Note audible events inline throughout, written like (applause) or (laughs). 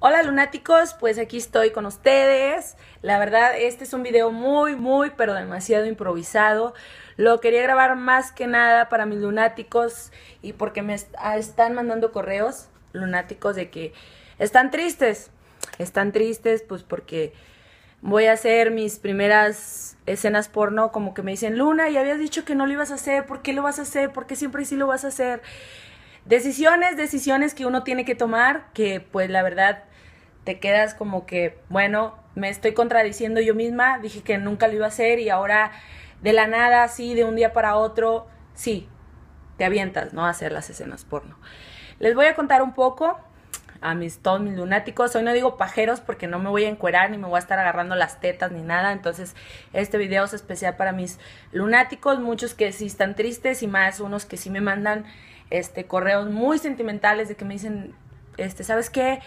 Hola lunáticos, pues aquí estoy con ustedes. La verdad, este es un video muy, muy, pero demasiado improvisado. Lo quería grabar más que nada para mis lunáticos y porque me ah, están mandando correos lunáticos de que están tristes. Están tristes pues porque voy a hacer mis primeras escenas porno como que me dicen, Luna, y habías dicho que no lo ibas a hacer, ¿por qué lo vas a hacer? ¿Por qué siempre sí lo vas a hacer? decisiones, decisiones que uno tiene que tomar, que pues la verdad te quedas como que, bueno, me estoy contradiciendo yo misma, dije que nunca lo iba a hacer y ahora de la nada, así, de un día para otro, sí, te avientas, ¿no? A hacer las escenas porno. Les voy a contar un poco a mis, todos mis lunáticos. Hoy no digo pajeros porque no me voy a encuerar ni me voy a estar agarrando las tetas ni nada. Entonces, este video es especial para mis lunáticos, muchos que sí están tristes y más unos que sí me mandan este, correos muy sentimentales de que me dicen, este, ¿sabes qué?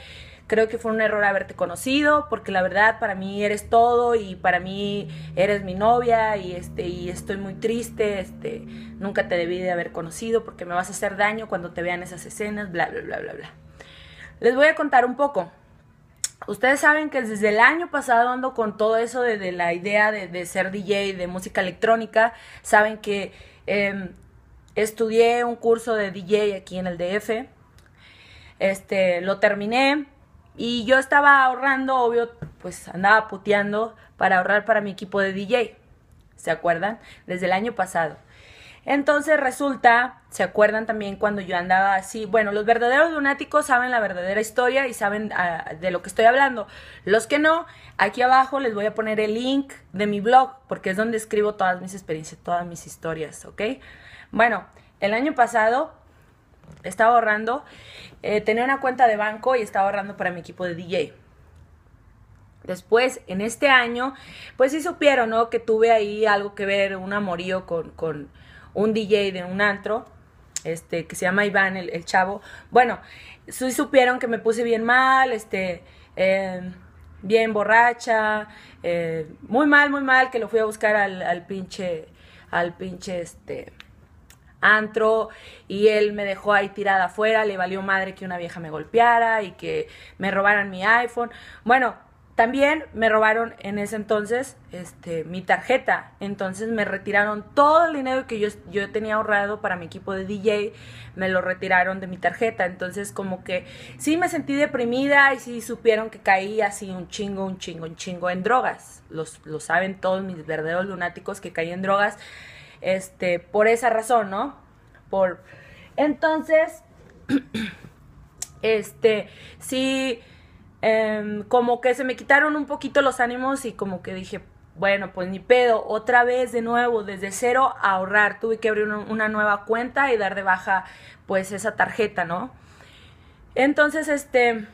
Creo que fue un error haberte conocido, porque la verdad para mí eres todo y para mí eres mi novia y, este, y estoy muy triste, este, nunca te debí de haber conocido porque me vas a hacer daño cuando te vean esas escenas, bla, bla, bla, bla, bla. Les voy a contar un poco. Ustedes saben que desde el año pasado ando con todo eso de, la idea de, ser DJ, de música electrónica. Saben que em, Estudié un curso de DJ aquí en el DF. Este, lo terminé y yo estaba ahorrando, obvio, pues andaba puteando para ahorrar para mi equipo de DJ. ¿Se acuerdan? Desde el año pasado. Entonces resulta, ¿se acuerdan también cuando yo andaba así? Bueno, los verdaderos lunáticos saben la verdadera historia y saben ah, de lo que estoy hablando. Los que no, aquí abajo les voy a poner el link de mi blog, porque es donde escribo todas mis experiencias, todas mis historias, ¿ok? Bueno, el año pasado estaba ahorrando, eh, tenía una cuenta de banco y estaba ahorrando para mi equipo de DJ. Después, en este año, pues sí supieron, ¿no? Que tuve ahí algo que ver, un amorío con un DJ de un antro, este, que se llama Iván, el, chavo. Bueno, sí supieron que me puse bien mal, este, em, bien borracha, eh, muy mal, muy mal, que lo fui a buscar al, al pinche, al pinche, este, antro y él me dejó ahí tirada afuera, le valió madre que una vieja me golpeara y que me robaran mi iPhone. Bueno, también me robaron en ese entonces este, mi tarjeta, entonces me retiraron todo el dinero que yo, yo tenía ahorrado para mi equipo de DJ, me lo retiraron de mi tarjeta, entonces como que sí me sentí deprimida y sí supieron que caí así un chingo, un chingo, un chingo en drogas, los, lo saben todos mis verdaderos lunáticos que caí en drogas, este, por esa razón, ¿no? Por... Entonces, (clears throat) este, sí Em, como que se me quitaron un poquito los ánimos y como que dije, bueno, pues ni pedo, otra vez de nuevo, desde cero a ahorrar. Tuve que abrir una nueva cuenta y dar de baja pues esa tarjeta, ¿no? Entonces, este,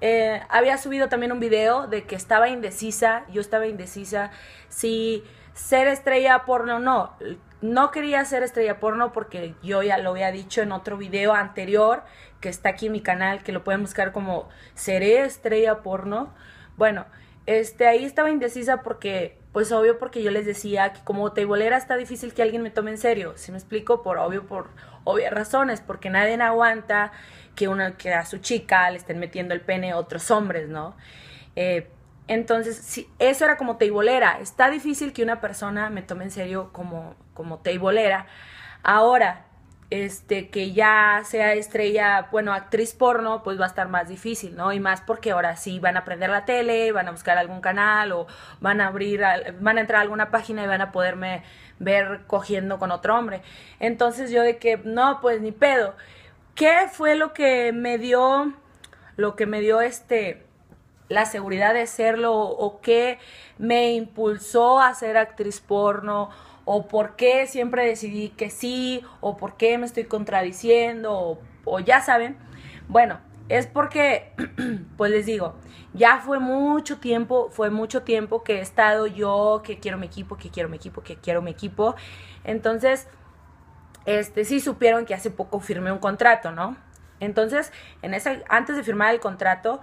eh, había subido también un video de que estaba indecisa, yo estaba indecisa si ser estrella porno o no. No quería ser estrella porno porque yo ya lo había dicho en otro video anterior que está aquí en mi canal, que lo pueden buscar como seré estrella porno. Bueno, este ahí estaba indecisa porque pues obvio porque yo les decía que como teibolera está difícil que alguien me tome en serio, si me explico por obvio por obvias razones, porque nadie aguanta que una que a su chica le estén metiendo el pene otros hombres, ¿no? Eh, entonces, si eso era como teibolera. Está difícil que una persona me tome en serio como, como teibolera. Ahora, este, que ya sea estrella, bueno, actriz porno, pues va a estar más difícil, ¿no? Y más porque ahora sí van a prender la tele, van a buscar algún canal o van a abrir, van a entrar a alguna página y van a poderme ver cogiendo con otro hombre. Entonces yo de que, no, pues ni pedo. ¿Qué fue lo que me dio, lo que me dio este, la seguridad de serlo o, qué me impulsó a ser actriz porno o por qué siempre decidí que sí o por qué me estoy contradiciendo o, ya saben. Bueno, es porque, (clears throat) pues les digo, ya fue mucho tiempo, fue mucho tiempo que he estado yo, que quiero mi equipo, que quiero mi equipo, que quiero mi equipo. Entonces, este, sí supieron que hace poco firmé un contrato, ¿no? Entonces, en antes de firmar el contrato,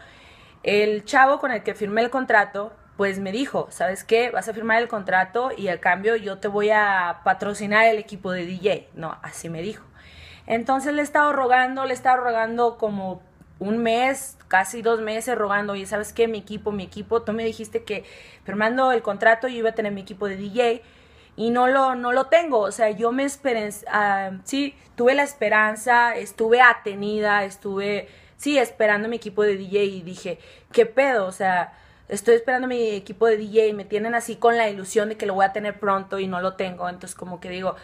el chavo con el que firmé el contrato, pues me dijo, ¿sabes qué? Vas a firmar el contrato y a cambio yo te voy a patrocinar el equipo de DJ. No, así me dijo. Entonces le he estado rogando, le he estado rogando como un mes, casi dos meses rogando, y ¿sabes qué? Mi equipo, mi equipo, tú me dijiste que firmando el contrato yo iba a tener mi equipo de DJ y no lo, no lo tengo, o sea, yo me esperé, ah, sí, tuve la esperanza, estuve atenida, estuve sí, esperando mi equipo de DJ y dije, ¿qué pedo? O sea, estoy esperando mi equipo de DJ y me tienen así con la ilusión de que lo voy a tener pronto y no lo tengo. Entonces como que digo,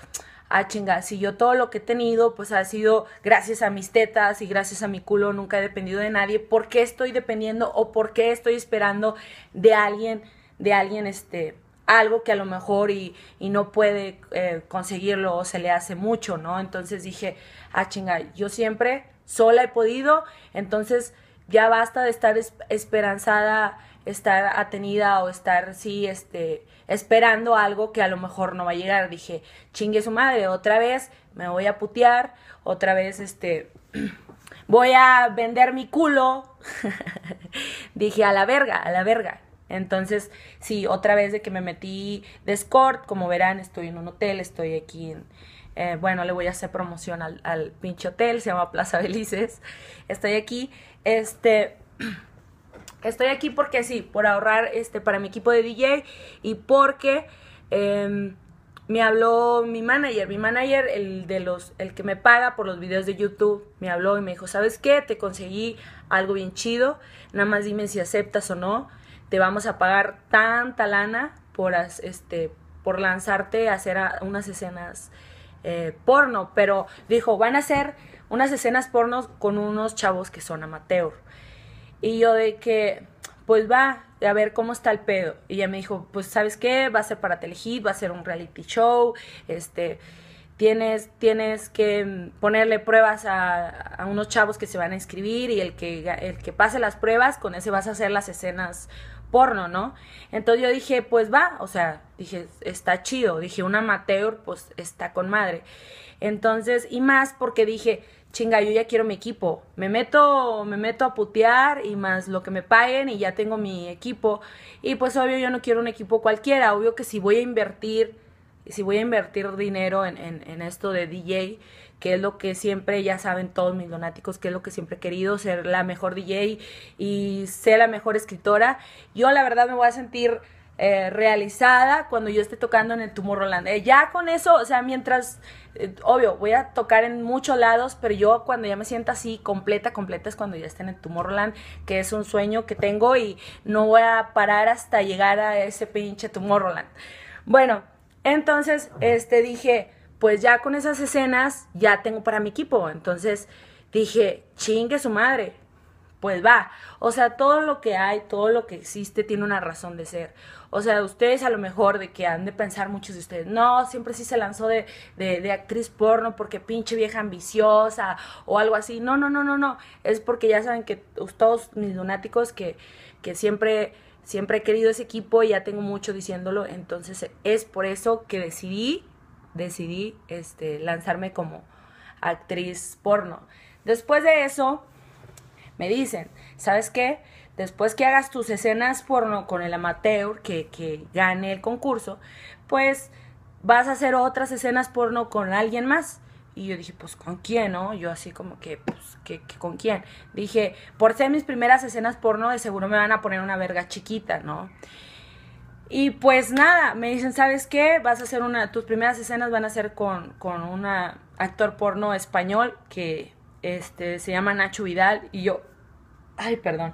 ah, chinga, si yo todo lo que he tenido, pues ha sido gracias a mis tetas y gracias a mi culo, nunca he dependido de nadie, ¿por qué estoy dependiendo o por qué estoy esperando de alguien, de alguien, este, algo que a lo mejor y, no puede eh, conseguirlo o se le hace mucho, ¿no? Entonces dije, ah, chinga, yo siempre sola he podido, entonces ya basta de estar esperanzada, estar atenida o estar, sí, este, esperando algo que a lo mejor no va a llegar. Dije, chingue su madre, otra vez me voy a putear, otra vez, este, (clears throat) voy a vender mi culo. (laughs) Dije, a la verga, a la verga. Entonces, sí, otra vez de que me metí de escort, como verán, estoy en un hotel, estoy aquí en, eh, bueno, le voy a hacer promoción al, pinche hotel, se llama Plaza Belices. Estoy aquí, este, (clears throat) estoy aquí porque sí, por ahorrar este, para mi equipo de DJ y porque em, me habló mi manager, mi manager, el, de los, el que me paga por los videos de YouTube, me habló y me dijo, ¿sabes qué? Te conseguí algo bien chido, nada más dime si aceptas o no, te vamos a pagar tanta lana por, este, por lanzarte a hacer unas escenas eh, porno, pero dijo, van a hacer unas escenas pornos con unos chavos que son amateur. Y yo de que, pues va, a ver cómo está el pedo. Y ella me dijo, pues sabes qué, va a ser para Telehit, va a ser un reality show, este, tienes, tienes que mm, ponerle pruebas a, a unos chavos que se van a inscribir y el que, el que pase las pruebas, con ese vas a hacer las escenas porno, ¿no? Entonces yo dije, pues va, o sea, dije, está chido, dije, un amateur, pues está con madre. Entonces, y más porque dije, chinga, yo ya quiero mi equipo. Me meto, me meto a putear y más lo que me paguen y ya tengo mi equipo. Y pues obvio yo no quiero un equipo cualquiera, obvio que si voy a invertir si voy a invertir dinero en, esto de DJ, que es lo que siempre, ya saben todos mis donáticos, que es lo que siempre he querido, ser la mejor DJ y ser la mejor escritora, yo la verdad me voy a sentir eh, realizada cuando yo esté tocando en el Tomorrowland. Eh, ya con eso, o sea, mientras, eh, obvio, voy a tocar en muchos lados, pero yo cuando ya me sienta así completa, completa es cuando ya esté en el Tomorrowland, que es un sueño que tengo y no voy a parar hasta llegar a ese pinche Tomorrowland. Bueno, entonces, este, dije, pues ya con esas escenas ya tengo para mi equipo. Entonces dije, chingue su madre, pues va. O sea, todo lo que hay, todo lo que existe tiene una razón de ser. O sea, ustedes a lo mejor de que han de pensar muchos de ustedes, no, siempre sí se lanzó de, de, actriz porno porque pinche vieja ambiciosa o algo así. No, no, no, no, no. Es porque ya saben que todos mis lunáticos que, que siempre Siempre he querido ese equipo y ya tengo mucho diciéndolo, entonces es por eso que decidí, decidí este, lanzarme como actriz porno. Después de eso, me dicen, ¿sabes qué? Después que hagas tus escenas porno con el amateur que, que gane el concurso, pues vas a hacer otras escenas porno con alguien más. Y yo dije, pues con quién, ¿no? Yo así como que, pues, con quién? Dije, por ser mis primeras escenas porno, de seguro me van a poner una verga chiquita, ¿no? Y pues nada, me dicen, ¿sabes qué? Vas a hacer una, tus primeras escenas van a ser con, un actor porno español que este, se llama Nacho Vidal. Y yo, ay, perdón.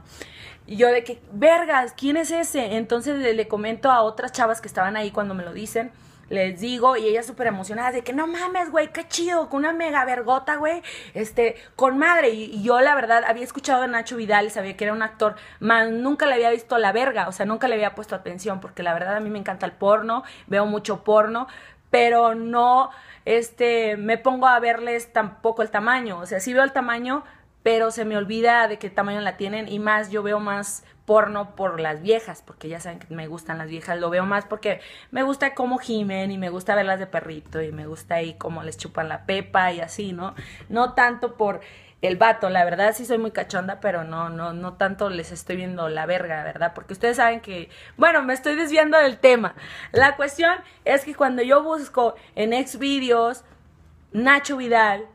Y yo de que, vergas, ¿quién es ese? Entonces le, le comento a otras chavas que estaban ahí cuando me lo dicen les digo, y ella súper emocionada, de que no mames, güey, qué chido, con una mega vergota, güey, este, con madre. Y, yo, la verdad, había escuchado a Nacho Vidal, sabía que era un actor, más nunca le había visto la verga, o sea, nunca le había puesto atención, porque la verdad a mí me encanta el porno, veo mucho porno, pero no, este, me pongo a verles tampoco el tamaño, o sea, si veo el tamaño, pero se me olvida de qué tamaño la tienen y más yo veo más porno por las viejas, porque ya saben que me gustan las viejas, lo veo más porque me gusta cómo gimen y me gusta verlas de perrito y me gusta ahí cómo les chupan la pepa y así, ¿no? No tanto por el vato, la verdad sí soy muy cachonda, pero no, no, no tanto les estoy viendo la verga, ¿verdad? Porque ustedes saben que, bueno, me estoy desviando del tema. La cuestión es que cuando yo busco en ex Nacho Vidal,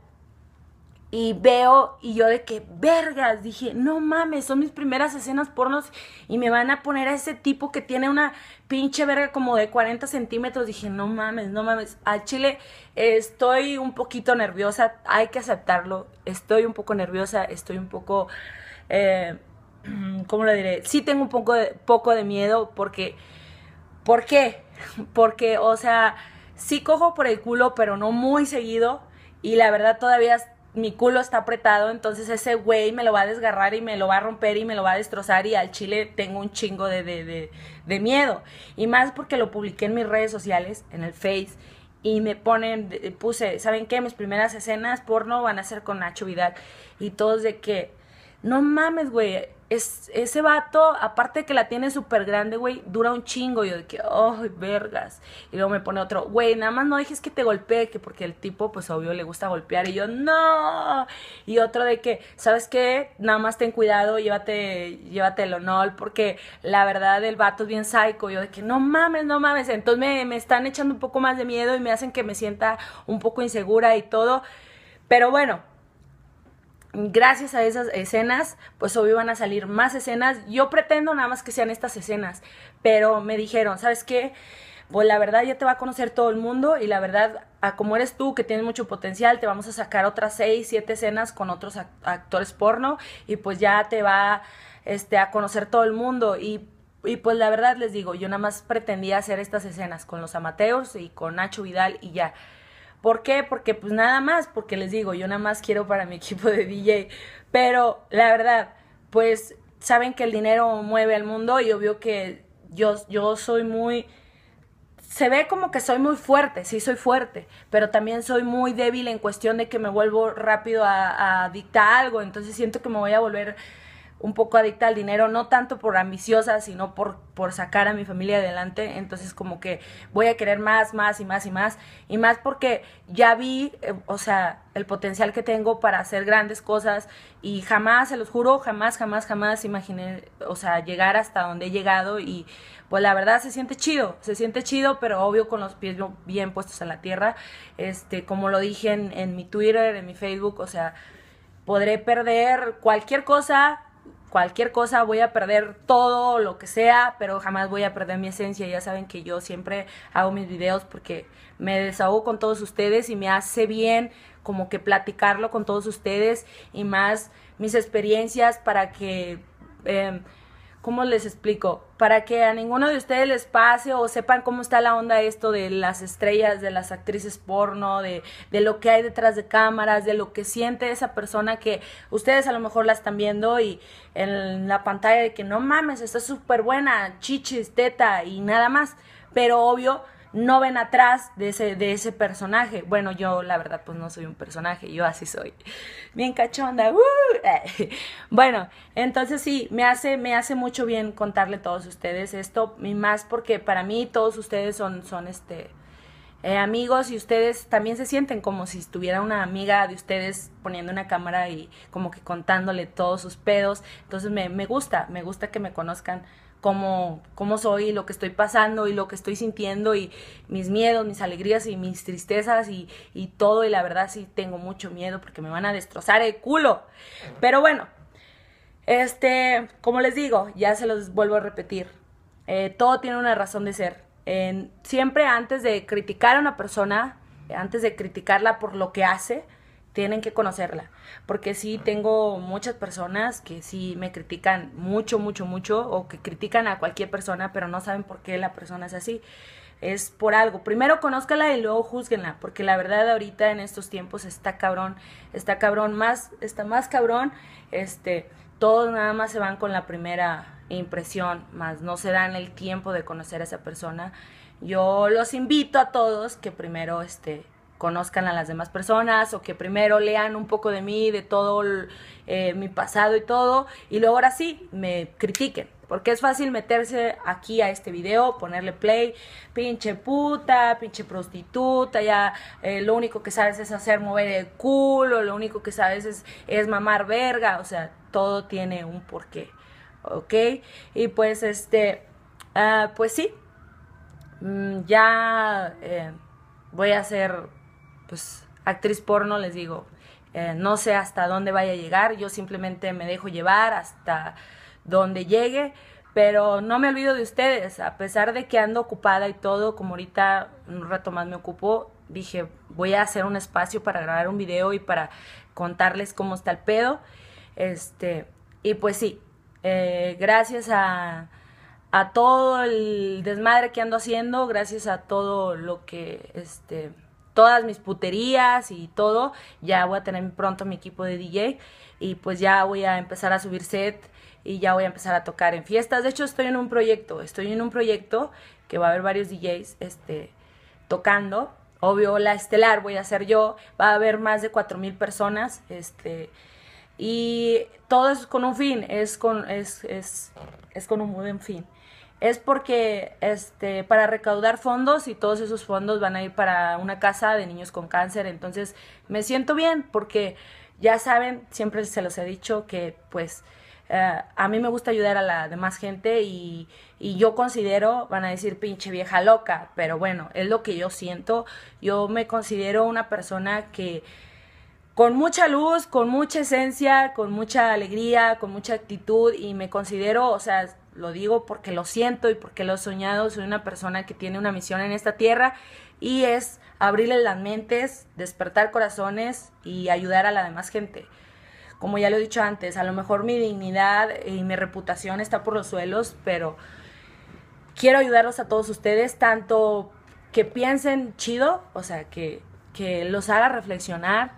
y veo y yo de que vergas, dije, no mames, son mis primeras escenas pornos y me van a poner a ese tipo que tiene una pinche verga como de 40 centímetros. Dije, no mames, no mames, al chile estoy un poquito nerviosa, hay que aceptarlo, estoy un poco nerviosa, estoy un poco, eh, (clears throat) ¿cómo lo diré? Sí tengo un poco de, poco de miedo porque, ¿por qué? (laughs) Porque, o sea, sí cojo por el culo, pero no muy seguido. Y la verdad todavía mi culo está apretado, entonces ese güey me lo va a desgarrar y me lo va a romper y me lo va a destrozar y al chile tengo un chingo de, de, de, de miedo. Y más porque lo publiqué en mis redes sociales, en el Face, y me ponen, puse, ¿saben qué? Mis primeras escenas porno van a ser con Nacho Vidal. Y todos de que, no mames, güey, ese vato, aparte de que la tiene súper grande, güey, dura un chingo. Yo de que, oh, vergas. Y luego me pone otro, güey, nada más no dejes que te golpee, que porque el tipo, pues obvio, le gusta golpear. Y yo, no. Y otro de que, ¿sabes qué? Nada más ten cuidado, llévate, llévate el porque la verdad el vato es bien psycho. Yo de que, no mames, no mames. Entonces me, me están echando un poco más de miedo y me hacen que me sienta un poco insegura y todo. Pero bueno, gracias a esas escenas, pues hoy van a salir más escenas. Yo pretendo nada más que sean estas escenas, pero me dijeron, ¿sabes qué? Pues la verdad ya te va a conocer todo el mundo y la verdad, a como eres tú, que tienes mucho potencial, te vamos a sacar otras seis, siete escenas con otros actores porno y pues ya te va este, a conocer todo el mundo. Y, y pues la verdad les digo, yo nada más pretendía hacer estas escenas con los amateos y con Nacho Vidal y ya. ¿Por qué? Porque pues nada más, porque les digo, yo nada más quiero para mi (laughs) equipo de DJ. Pero la verdad, pues saben que el dinero mueve al mundo y obvio que yo, yo soy muy... Se ve como que soy muy fuerte, sí soy fuerte, pero también soy muy débil en cuestión de que me vuelvo rápido a dictar algo, entonces siento que me voy a volver un poco adicta al dinero, no tanto por ambiciosa, sino por, por sacar a mi familia adelante. Entonces como que voy a querer más, más y más y más. Y más porque ya vi, eh, o sea, el potencial que tengo para hacer grandes cosas y jamás, se los juro, jamás, jamás, jamás imaginé, o sea, llegar hasta donde he llegado y pues la verdad se siente chido, se siente chido, pero obvio con los pies bien puestos a la tierra. Este, como lo dije en, en mi Twitter, en mi Facebook, o sea, podré perder cualquier cosa cualquier cosa, voy a perder todo, lo que sea, pero jamás voy a perder mi esencia. Ya saben que yo siempre hago mis videos porque me desahogo con todos ustedes y me hace bien como que platicarlo con todos ustedes y más mis experiencias para que... Em, ¿cómo les explico? Para que a ninguno de ustedes les pase o sepan cómo está la onda esto de las estrellas, de las actrices porno, de, de, lo que hay detrás de cámaras, de lo que siente esa persona que ustedes a lo mejor la están viendo y en la pantalla de que no mames, está súper buena, chichis, teta y nada más. Pero obvio, no ven atrás de ese, de ese personaje. Bueno, yo la verdad pues no soy un personaje, yo así soy. Bien cachonda. Uh, eh. (laughs) Bueno, entonces sí, me hace, me hace mucho bien contarle a todos ustedes esto, y más porque para mí todos ustedes son, son este... Eh, amigos y ustedes también se sienten como si estuviera una amiga de ustedes poniendo una cámara y como que contándole todos sus pedos. Entonces me, me gusta, me gusta que me conozcan cómo, cómo soy, lo que estoy pasando y lo que estoy sintiendo y mis miedos, mis alegrías y mis tristezas y, todo. Y la verdad sí tengo mucho miedo porque me van a destrozar el culo. Pero bueno, este, como les digo, ya se los vuelvo a repetir. Eh, todo tiene una razón de ser. siempre antes de criticar a una persona, antes de criticarla por lo que hace, tienen que conocerla, porque sí tengo muchas personas que sí me critican mucho, mucho, mucho, o que critican a cualquier persona, pero no saben por qué la persona es así. Es por algo. Primero conózcala y luego juzguenla, porque la verdad ahorita en estos tiempos está cabrón, está cabrón más, está más cabrón, este, todos nada más se van con la primera impresión, más no se dan el tiempo de conocer a esa persona. Yo los invito a todos que primero, este, conozcan a las demás personas o que primero lean un poco de mí, de todo eh, mi pasado y todo, y luego ahora sí me critiquen. Porque es fácil meterse aquí a este video, ponerle play, pinche puta, pinche prostituta, ya eh, lo único que sabes es hacer mover el culo, lo único que sabes es, es mamar verga, o sea, todo tiene un porqué, ¿ok? Y pues este, ah, pues sí, mm, ya eh, voy a hacer pues actriz porno, les digo, eh, no sé hasta dónde vaya a llegar, yo simplemente me dejo llevar hasta donde llegue, pero no me olvido de ustedes, a pesar de que ando ocupada y todo, como ahorita un rato más me ocupó, dije, voy a hacer un espacio para grabar un video y para contarles cómo está el pedo. Este, y pues sí, eh, gracias a, a todo el desmadre que ando haciendo, gracias a todo lo que este, todas mis puterías y todo. Ya voy a tener pronto mi equipo de DJ y pues ya voy a empezar a subir set y ya voy a empezar a tocar en fiestas. De hecho, estoy en un proyecto, estoy en un proyecto que va a haber varios DJs este, tocando. Obvio, la estelar voy a hacer yo. Va a haber más de 4.000 personas. Este, y todo es con un fin, es con, es, es, es con un buen fin es porque este para recaudar fondos y todos esos fondos van a ir para una casa de niños con cáncer. Entonces, me siento bien porque ya saben, siempre se los he dicho que pues eh, a mí me gusta ayudar a la demás gente y, y, yo considero, van a decir pinche vieja loca, pero bueno, es lo que yo siento. Yo me considero una persona que con mucha luz, con mucha esencia, con mucha alegría, con mucha actitud y me considero, o sea, lo digo porque lo siento y porque lo he soñado, soy una persona que tiene una misión en esta tierra y es abrirle las mentes, despertar corazones y ayudar a la demás gente. Como ya lo he dicho antes, a lo mejor mi dignidad y mi reputación está por los suelos, pero quiero ayudarlos a todos ustedes, tanto que piensen chido, o sea, que, que los haga reflexionar,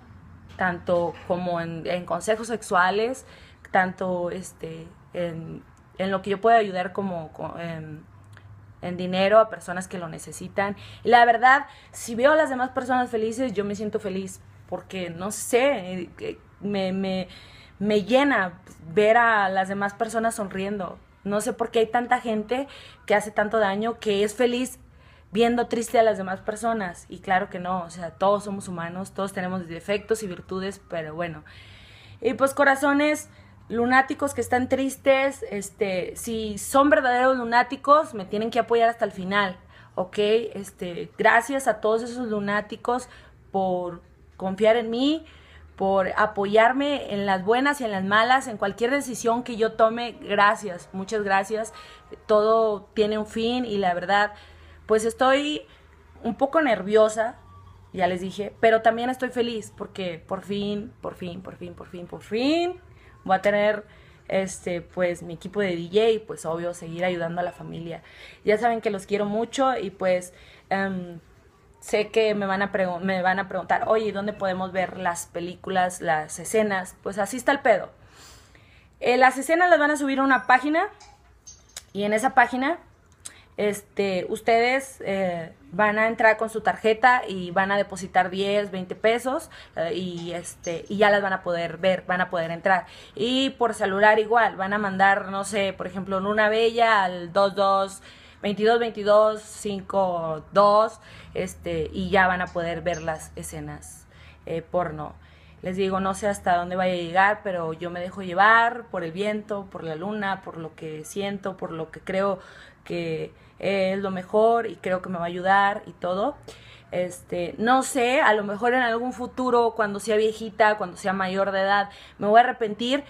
tanto como en, en consejos sexuales, tanto este, en en lo que yo puedo ayudar como, em, en, dinero a personas que lo necesitan. la verdad, si veo a las demás personas felices, yo me siento feliz porque no sé, eh, eh, me, me, me llena ver a las demás personas sonriendo. No sé por qué hay tanta gente que hace tanto daño, que es feliz viendo triste a las demás personas. Y claro que no, o sea, todos somos humanos, todos tenemos defectos y virtudes, pero bueno. Y pues corazones, lunáticos que están tristes, este, si son verdaderos lunáticos, me tienen que apoyar hasta el final, ¿ok? Este, gracias a todos esos lunáticos por confiar en mí, por apoyarme en las buenas y en las malas, en cualquier decisión que yo tome, gracias, muchas gracias. Todo tiene un fin y la verdad, pues estoy un poco nerviosa, ya les dije, pero también estoy feliz porque por fin, por fin, por fin, por fin, por fin voy a tener este pues mi equipo de DJ pues obvio seguir ayudando a la familia. Ya saben que los quiero mucho y pues em, sé que me van, a me van a preguntar, oye, ¿dónde podemos ver las películas, las escenas? Pues así está el pedo. Eh, las escenas las van a subir a una página y en esa página este, ustedes eh, van a entrar con su tarjeta y van a depositar 10, 20 pesos eh, y, este, y ya las van a poder ver, van a poder entrar. Y por celular igual, van a mandar, no sé, por ejemplo, en una bella al 22. 22, este, y ya van a poder ver las escenas eh, porno. Les digo, no sé hasta dónde vaya a llegar, pero yo me dejo llevar por el viento, por la luna, por lo que siento, por lo que creo que es lo mejor y creo que me va a ayudar y todo. Este, no sé, a lo mejor en algún futuro, cuando sea viejita, cuando sea mayor de edad, me voy a arrepentir,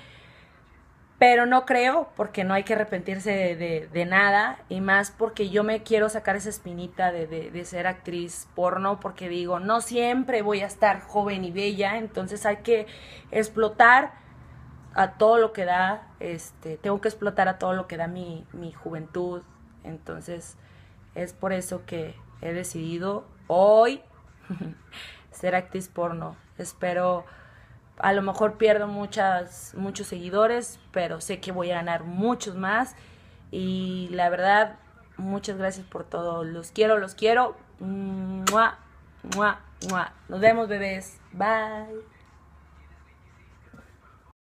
pero no creo, porque no hay que arrepentirse de, nada, y más porque yo me quiero sacar esa espinita de, de, ser actriz porno, porque digo, no siempre voy a estar joven y bella, entonces hay que explotar a todo lo que da, este, tengo que explotar a todo lo que da mi, mi juventud, entonces es por eso que he decidido hoy (laughs) ser actriz porno. Espero, a lo mejor pierdo muchas, muchos seguidores, pero sé que voy a ganar muchos más. Y la verdad, muchas gracias por todo. Los quiero, los quiero. Nos vemos, bebés. Bye.